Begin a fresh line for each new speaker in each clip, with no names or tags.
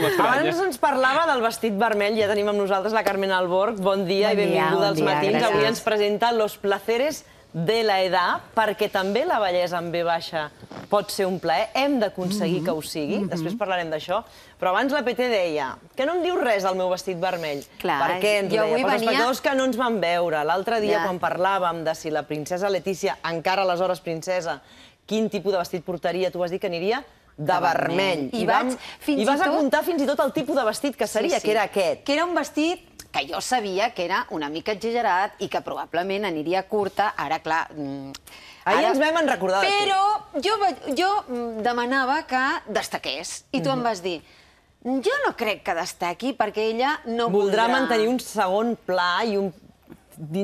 Abans eh?
ens parlava del vestit vermell, ja tenim amb nosaltres la Carmen Alborg. Bon dia i benvinguda als matins. Avui ens presenta Los placeres de la edad, perquè també la bellesa en B baixa pot ser un plaer. Hem d'aconseguir que ho mm-hmm. sigui, mm-hmm. després parlarem d'això. Però abans la PT deia que no em diu res del meu vestit vermell. per què ens ho deia? per espectadors que no ens van veure. L'altre dia, quan parlàvem de si la princesa Letícia, encara aleshores princesa, quin tipus de vestit portaria, tu vas dir que aniria de vermell. I, I, vam, vaig, fins i vas tot... apuntar fins i tot el tipus de vestit
que seria, sí, sí. que era aquest. Que era un vestit que jo sabia que era una mica exagerat i que probablement aniria curta. Ara, clar... Mm, Ahir ara... ens vam en recordar Però jo, jo demanava que destaqués. I tu mm -hmm. em mhm. vas dir... Jo no crec que destaqui, perquè ella no voldrà... Voldrà mantenir un segon pla i un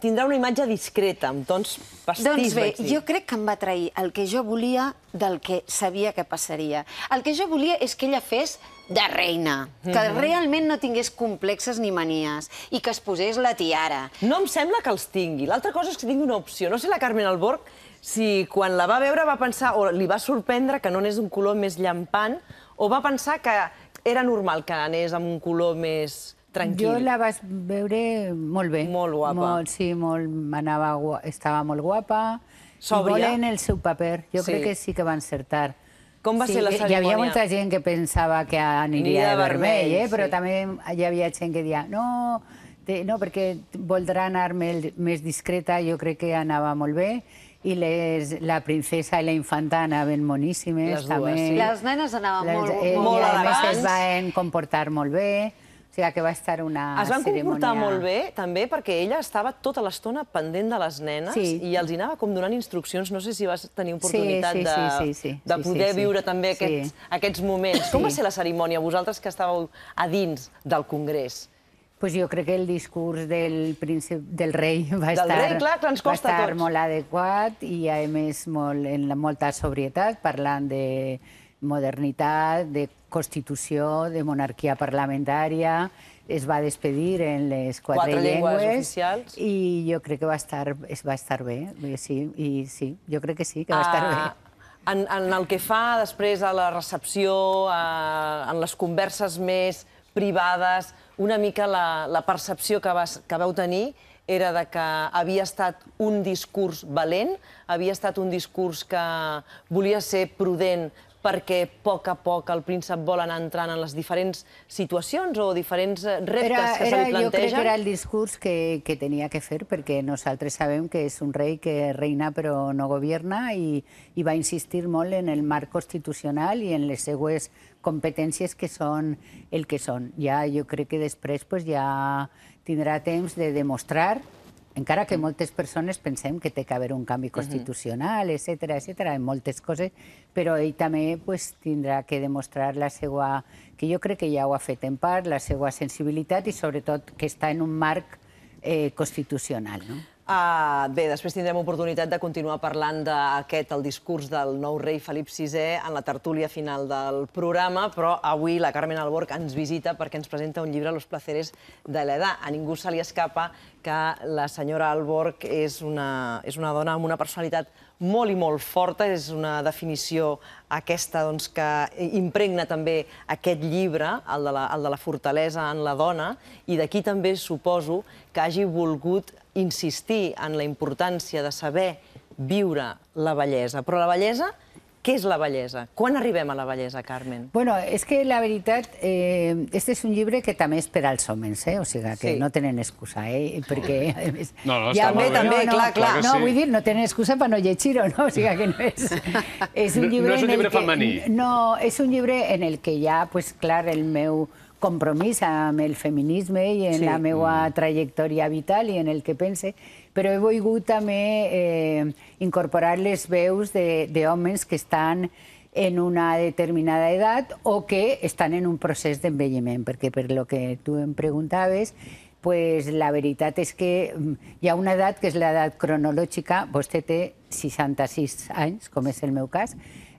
tindrà una imatge discreta, amb tons pastís, doncs bé, jo crec que em va trair el que jo volia del que sabia que passaria. El que jo volia és que ella fes de reina, que mhm. realment no tingués complexes ni manies i que es posés la tiara. No em sembla que els tingui. L'altra cosa és que tingui una
opció. No sé la Carmen Alborg si quan la va veure va pensar o li va sorprendre que no n'és d'un color més llampant o va pensar que era normal que anés amb un color més tranquil. Jo la
vaig veure molt bé. Molt guapa. Molt, sí, molt, anava, estava molt guapa. Sòbria. I volen en el seu paper. Jo sí. crec que sí que va encertar. Com va sí, ser la cerimònia? Eh, hi havia molta gent que pensava que aniria de vermell, vermell eh? però també hi havia gent que deia no, te, no perquè voldrà anar més discreta, jo crec que anava molt bé, i les, la princesa i la infanta anaven moníssimes. Les dues, també. sí. Les
nenes anaven les, molt, eh, molt, molt, molt abans. es
van comportar molt bé. O sigui, que va estar una cerimònia... Es van comportar molt bé,
també, perquè ella estava tota l'estona pendent de les nenes sí. i els anava com donant instruccions. No sé si vas tenir oportunitat sí, sí, de, de poder viure també aquests, aquests moments. Com va ser la cerimònia, vosaltres que
estàveu a dins del Congrés? Pues jo crec que el discurs del, príncep, del rei va estar, rei, clar, ens costa va estar tots. molt adequat i, a més, molt, en molta sobrietat, parlant de, modernitat, de Constitució, de monarquia parlamentària, es va despedir en les quatre, quatre llengües, llengües oficials. i jo crec que va estar, es va estar bé, sí, i sí, jo crec que sí, que va ah, estar bé.
En, en el que fa després a la recepció, a, en les converses més privades, una mica la, la percepció que, vas, que vau tenir era de que havia estat un discurs valent, havia estat un discurs que volia ser prudent, perquè a poc a poc el príncep vol anar entrant en les diferents situacions o diferents eh, reptes era, que se li plantegen? Jo crec que era
el discurs que, que tenia que fer, perquè nosaltres sabem que és un rei que reina però no governa i, i va insistir molt en el marc constitucional i en les seues competències que són el que són. Ja, jo crec que després pues, ja tindrà temps de demostrar encara que moltes persones pensem que té que haver un canvi constitucional, etc etc en moltes coses, però ell també pues, tindrà que demostrar la seva... que jo crec que ja ho ha fet en part, la seva sensibilitat i, sobretot, que està en un marc eh, constitucional, no?
Ah, bé, després tindrem oportunitat de continuar parlant d'aquest, el discurs del nou rei Felip VI en la tertúlia final del programa, però avui la Carmen Alborg ens visita perquè ens presenta un llibre, Los placeres de l'edat. A ningú se li escapa que la senyora Alborg és una, és una dona amb una personalitat molt i molt forta, és una definició aquesta doncs, que impregna també aquest llibre, el de, la, el de la fortalesa en la dona, i d'aquí també suposo que hagi volgut insistir en la importància de saber viure la bellesa. Però la bellesa, què és la bellesa? Quan arribem a la bellesa, Carmen?
Bueno, és que la veritat, eh, este és un llibre que també és per als homes, eh? o sigui, que sí. no tenen excusa, eh? perquè... No, no, no, ja, bé, també, no, no, clar, clar. No, sí. vull dir, no tenen excusa per no llegir-ho, no? O sigui, que no és... és un llibre no, no és un llibre femení. Que, no, és un llibre en el que ja, pues, clar, el meu compromís amb el feminisme i en sí. la meva mm. trajectòria vital i en el que pense, però he volgut també eh, incorporar les veus d'homes que estan en una determinada edat o que estan en un procés d'envelliment, perquè per lo que tu em preguntaves, pues la veritat és que mm, hi ha una edat que és l'edat cronològica, vostè té 66 anys, com és el meu cas,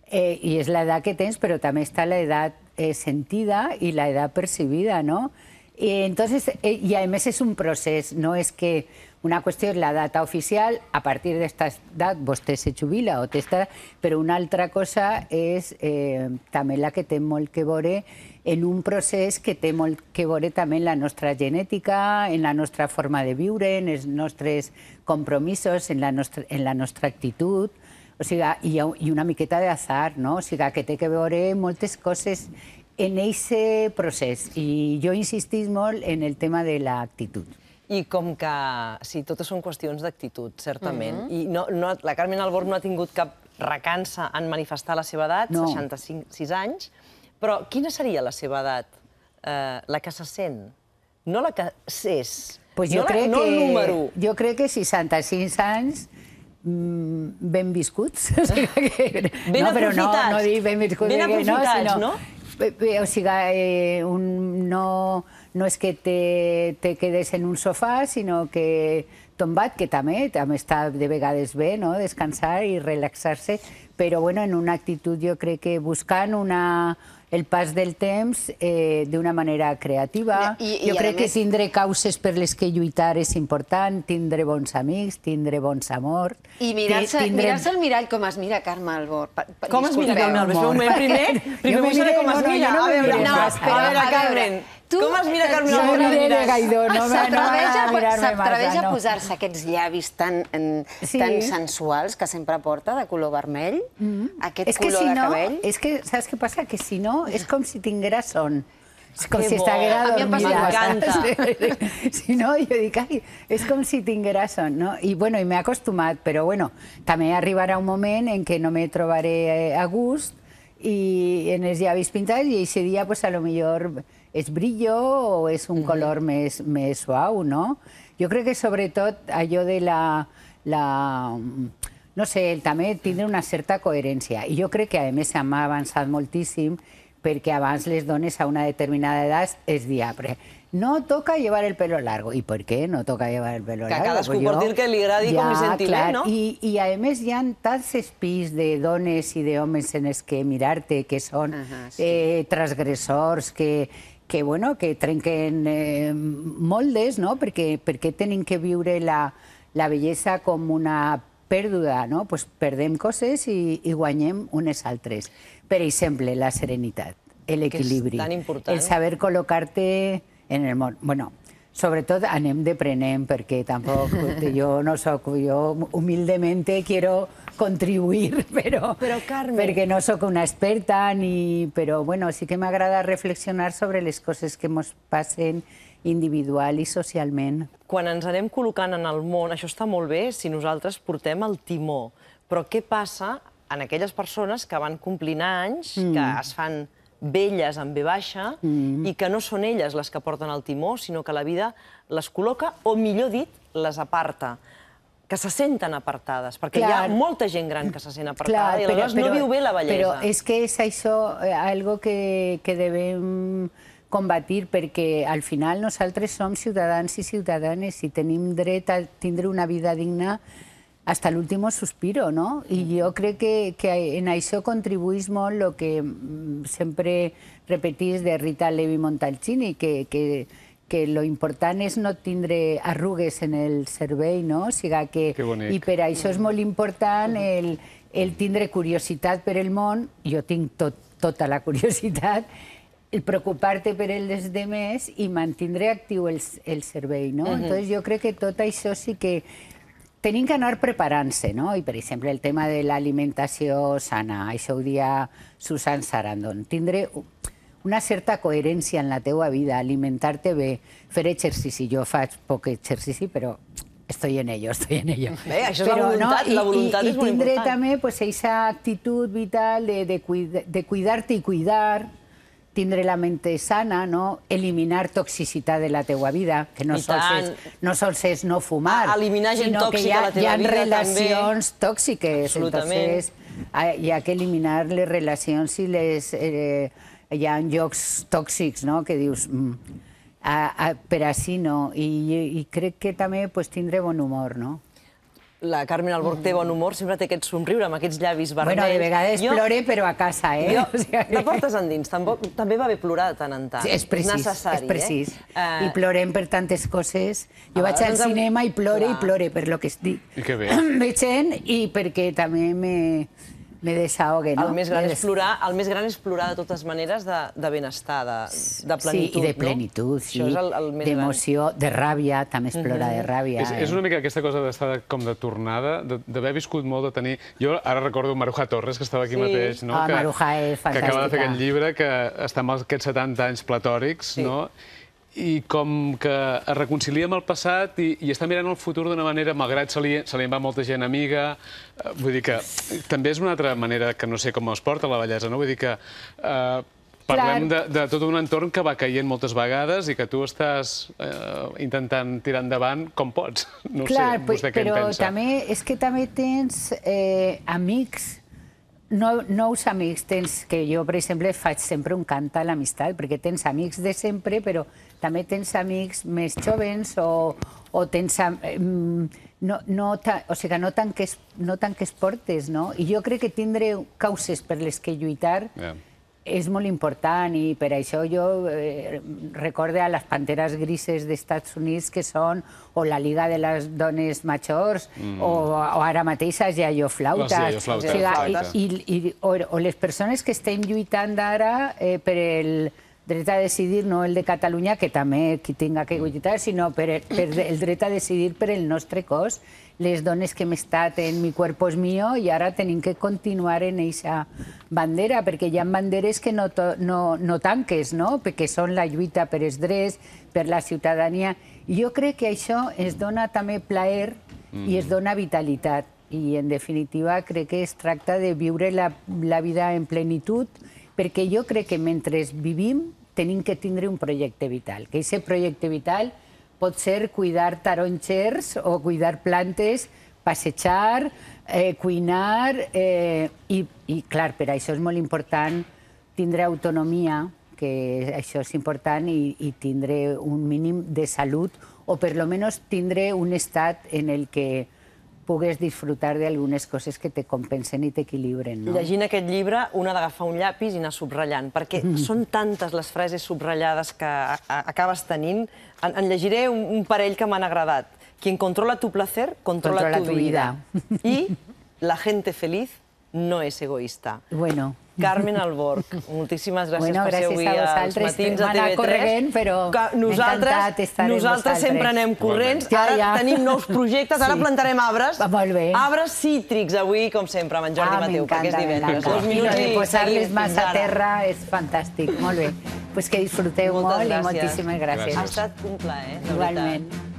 eh, i és l'edat que tens, però també està l'edat Eh, sentida y la edad percibida, ¿no? Y entonces, eh, y además es un proceso, no es que una cuestión es la data oficial, a partir de esta edad vos te se jubila o está, pero una otra cosa es eh, también la que temo el que boré en un proceso que temo el que boré también la nuestra genética en la nuestra forma de vivir, en nuestros compromisos, en la nuestra en la actitud. O sigui, i, i una miqueta d'azar, no? O sigui, que té que veure moltes coses en aquest procés. I jo insistís molt en el tema de l'actitud.
I com que... Sí, totes són qüestions d'actitud, certament. Mm -hmm. I no, no, la Carmen Albor no ha tingut cap recança en manifestar la seva edat, no. 66 anys, però quina seria la seva edat? Eh, la que se sent, no la que s'és. Pues jo no crec no que, el número.
Jo crec que 65 anys ben viscuts. ben no, però no, no dir ben viscuts. Ben aprofitats, no? no? O sigui, eh, un, no, no és que te, te quedes en un sofà, sinó que tombat, que també, també està de vegades bé, no?, descansar i relaxar-se, però, bueno, en una actitud, jo crec que buscant una el pas del temps eh, d'una manera creativa. I, i, jo crec més... que tindre causes per les que lluitar és important, tindre bons amics, tindre bons amors... I mirar-se tindre... mirar
al mirall com es mira Carme Albor. Com es mira Carme Albor? Primer, primer mostra com es mira. No, no, a veure, a veure, Carmen. Tu... Com es mira Carme? Jo miraré Gaidó, no S'atreveix no a, no. a posar-se aquests llavis tan, en, sí. tan sensuals que sempre porta, de color vermell,
mm aquest és color si de no, cabell. És que, saps què passa? Que si no, és com si tinguera son. És com que si estiguera dormida. m'encanta. Si no, jo dic, ai, és com si tinguera son, no? I, bueno, i m'he acostumat, però, bueno, també arribarà un moment en què no me trobaré eh, a gust i en els llavis pintats i aquest dia, pues, a lo millor es brillo o es un color más més suave, no? Yo creo que sobre todo ah, yo de la... la mm, no sé, también tiene una cierta coherencia. Y yo creo que, a se ha avanzado moltíssim porque avanz les dones a una determinada edad es diapre. no toca llevar el pelo largo. ¿Y por qué no toca llevar el pelo que largo? cada jo, que que el con con ¿eh, no? Y a ya ya ha de dones de hombres en los que mirarte, que son eh, transgresores, que, que, bueno, que trenquen eh, moldes, no? perquè, perquè tenen que viure la, la bellesa com una pèrdua, no? pues perdem coses i, i guanyem unes altres. Per exemple, la serenitat, l'equilibri, el saber col·locar-te en el món. Bueno, sobretot anem deprenent, perquè tampoc jo no sóc... Jo humildement quiero contribuir, però...
Però,
Carme...
Perquè no sóc una experta, ni... Però, bueno, sí que m'agrada reflexionar sobre les coses que ens passen individual i socialment.
Quan ens anem col·locant en el món, això està molt bé si nosaltres portem el timó, però què passa en aquelles persones que van complint anys, que mm. es fan velles amb B baixa mm-hmm. i que no són elles les que porten el timó, sinó que la vida les col·loca, o millor dit, les aparta que se senten apartades, perquè Clar. hi ha molta gent gran que se sent apartada Clar, i aleshores però, no viu bé la bellesa. Però
és que és això, eh, algo que, que devem combatir, perquè al final nosaltres som ciutadans i ciutadanes i tenim dret a tindre una vida digna hasta el último suspiro, no? I jo crec que, que en això contribuís molt el que mm, sempre repetís de Rita Levi-Montalcini, que, que, que lo important és no tindre arrugues en el cervell, no? O siga que, I per això és molt important el, el tindre curiositat per el món, jo tinc tot, tota la curiositat, el preocupar-te per el de més i mantindre actiu el, el servei, no? Uh -huh. Entonces jo crec que tot això sí que tenim que anar preparant-se, no? I, per exemple, el tema de l'alimentació sana, això ho dia Susan Sarandon. Tindre una certa coherència en la teua vida, alimentar-te bé, fer exercici. Jo faig poc exercici, però estoy en ello, estoy en ello. Bé, això però, és la voluntat, no? I, la voluntat i, és i tindré molt important. també pues, aquesta actitud vital de, de, cuida, de cuidar-te i cuidar, tindre la mente sana, no? eliminar toxicitat de la teua vida, que no sols, és, no sols és no fumar, eliminar gent sinó que hi ha, la teva hi ha vida, relacions també. tòxiques. Entonces, ah, hi ha que eliminar les relacions i les... Eh, hi ha llocs tòxics, no?, que dius... Mm, a, a, per així no, I, i crec que també pues, tindré bon humor, no?
la Carmen Alborg té bon humor, sempre té aquest somriure amb aquests llavis vermells. Bueno, de vegades jo... plore,
però a casa, eh? Jo... O sigui... Te
portes endins, tampoc... també va bé plorar de tant en tant. Sí, és precís, Necessari, és eh? precís. Eh? I
plorem per tantes coses. Jo ah, vaig al doncs cinema i plore, Clar. i plore per lo que dic. I que bé. gent i perquè també me... Me desahogue, no? El més gran, des... és
plorar, el més gran és plorar de totes maneres de, de benestar, de, de plenitud, Sí, i de plenitud,
no? sí. Això és el, el més D'emoció, de ràbia, també és plorar uh -huh. de mhm. ràbia. És, és eh. una
mica aquesta cosa d'estar com de tornada, d'haver viscut molt, de tenir... Jo ara recordo Maruja Torres, que estava aquí sí. mateix, no? Ah, que, Maruja
és fantàstica. Que acaba de fer aquest
llibre, que està amb aquests 70 anys platòrics, sí. no? i com que es reconcilia amb el passat i, i està mirant el futur d'una manera, malgrat se li, se li en va molta gent amiga, eh, vull dir que també és una altra manera que no sé com es porta la bellesa, no? Vull dir que eh, parlem de, de tot un entorn que va caient moltes vegades i que tu estàs eh, intentant tirar endavant com pots. No Clar, sé, vostè però, què en pensa. Clar, però
també, és que també tens eh, amics no, nous amics tens, que jo, per exemple, faig sempre un cant a l'amistat, perquè tens amics de sempre, però també tens amics més jovens o, o tens... No, no, o sigui, no tanques, no tanques portes, no? I jo crec que tindré causes per les que lluitar yeah és molt important i per això jo eh, recorde a les panteres grises d'Estats Units que són o la Liga de les Dones Majors mm. o, o ara mateix les iaioflautes. Les ah, iaioflautes. O, sigui, i, i, i, o, o les persones que estem lluitant ara eh, per el dret a decidir, no el de Catalunya, que també qui tinga que mm. guitar, sinó per, per el dret a decidir per el nostre cos. Les dones que hem estat en mi cuerpo és mío i ara tenim que continuar en eixa bandera, perquè hi ha banderes que no, to, no, no tanques, no? perquè són la lluita per els drets, per la ciutadania. I jo crec que això es dona també plaer mm. i es mm. dona vitalitat. I, en definitiva, crec que es tracta de viure la, la vida en plenitud, perquè jo crec que mentre vivim tenim que tindre un projecte vital, que aquest projecte vital pot ser cuidar tarongers o cuidar plantes, passejar, eh, cuinar... Eh, i, I, clar, per això és molt important tindre autonomia, que això és important, i, i tindre un mínim de salut, o per lo menos tindre un estat en el que pogués disfrutar d'algunes coses que te compensen i t'equilibren. No? Llegint
aquest llibre, una d'agafar un llapis i anar subratllant, perquè mm. són tantes les frases subratllades que acabes tenint. En, en llegiré un, un parell que m'han agradat. Quien controla tu placer, controla, controla tu, tu vida. vida. I la gente feliz no és egoista. Bueno. Carmen Alborg, moltíssimes gràcies bueno, per ser avui als matins a TV3. Corrent,
però nosaltres, nosaltres sempre anem corrents. Ja, ara tenim nous projectes,
sí. ara plantarem arbres. Va, molt bé. Arbres cítrics avui, com sempre, amb en Jordi ah, Mateu, perquè és divendres. Dos minuts i, seguim fins posar massa a terra
és fantàstic. Molt bé. Pues que disfruteu Moltes molt gràcies. i moltíssimes gràcies. gràcies. Ha
estat un plaer, de Igualment.
veritat.